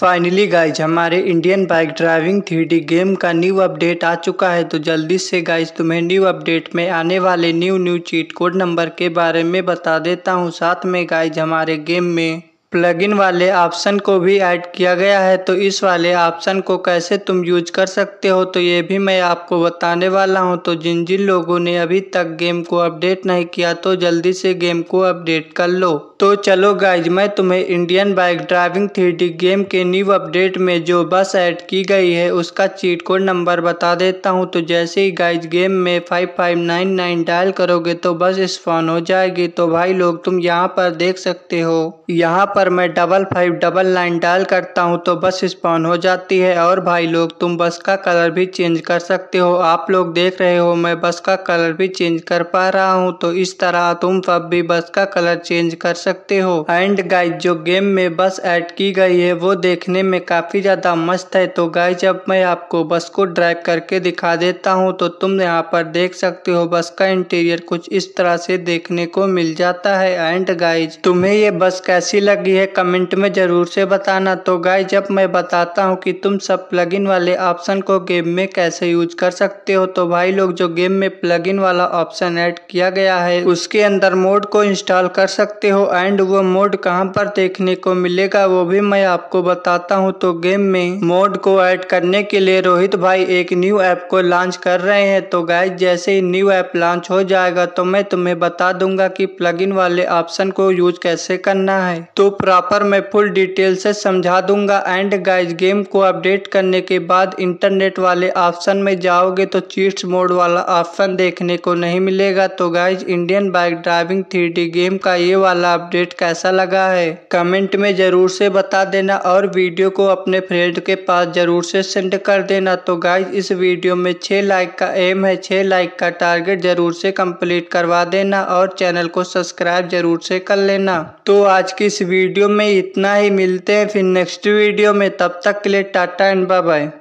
finally guys हमारे Indian bike driving three game का new update आ चुका है तो जल्दी से गाइज तुम्हें न्यू अपडेट में आने वाले new new cheat code number के बारे में बता देता हूँ साथ में गाइज हमारे गेम में प्लगइन वाले ऑप्शन को भी ऐड किया गया है तो इस वाले ऑप्शन को कैसे तुम यूज कर सकते हो तो ये भी मैं आपको बताने वाला हूँ तो जिन जिन लोगों ने अभी तक गेम को अपडेट नहीं किया तो जल्दी से गेम को अपडेट कर लो तो चलो गाइज मैं तुम्हें Indian bike driving three game के न्यू अपडेट में जो बस ऐड की गई है उसका चीट कोड नंबर बता देता हूँ तो जैसे ही गाइज गेम में five five nine nine dial करोगे तो बस स्पॉन हो जाएगी तो भाई लोग तुम यहाँ पर देख सकते हो यहाँ पर मैं double five double nine dial करता हूँ तो बस स्पॉन हो जाती है और भाई लोग तुम बस का कलर भी चेंज कर सकते हो आप लोग देख रहे हो मैं बस का कलर भी चेंज कर पा रहा हूँ तो इस तरह तुम सब भी बस का कलर चेंज कर सकते हो एंड गाइज जो गेम में बस एड की गई है वो देखने में काफ़ी ज़्यादा मस्त है तो गाय जब मैं आपको बस को ड्राइव करके दिखा देता हूँ तो तुम यहाँ पर देख सकते हो बस का इंटीरियर कुछ इस तरह से देखने को मिल जाता है एंड गाइज तुम्हें ये बस कैसी लगी लगी है कमेंट में ज़रूर से बताना तो गाय जब मैं बताता हूँ कि तुम सब प्लगइन वाले ऑप्शन को गेम में कैसे यूज कर सकते हो तो भाई लोग जो गेम में प्लगइन वाला ऑप्शन ऐड किया गया है उसके अंदर मोड को इंस्टॉल कर सकते हो एंड वो मोड कहाँ पर देखने को मिलेगा वो भी मैं आपको बताता हूँ तो गेम में मोड को ऐड करने के लिए रोहित भाई एक न्यू ऐप को लॉन्च कर रहे हैं तो गाय जैसे ही न्यू ऐप लॉन्च हो जाएगा तो मैं तुम्हें बता दूंगा कि प्लगइन वाले ऑप्शन को यूज कैसे करना है तो प्रॉपर मैं फुल डिटेल से समझा दूंगा एंड गाइज गेम को अपडेट करने के बाद इंटरनेट वाले ऑप्शन में जाओगे तो चीट्स मोड वाला ऑप्शन देखने को नहीं मिलेगा तो guys Indian bike driving three game का ये वाला अपडेट कैसा लगा है कमेंट में ज़रूर से बता देना और वीडियो को अपने फ्रेंड के पास ज़रूर से सेंड कर देना तो गाइज इस वीडियो में छः लाइक का एम है छः लाइक का टारगेट ज़रूर से कम्प्लीट करवा देना और चैनल को सब्सक्राइब ज़रूर से कर लेना तो आज की इस वीडियो वीडियो में इतना ही मिलते हैं फिर नेक्स्ट वीडियो में तब तक के लिए टाटा एंड बाय बाय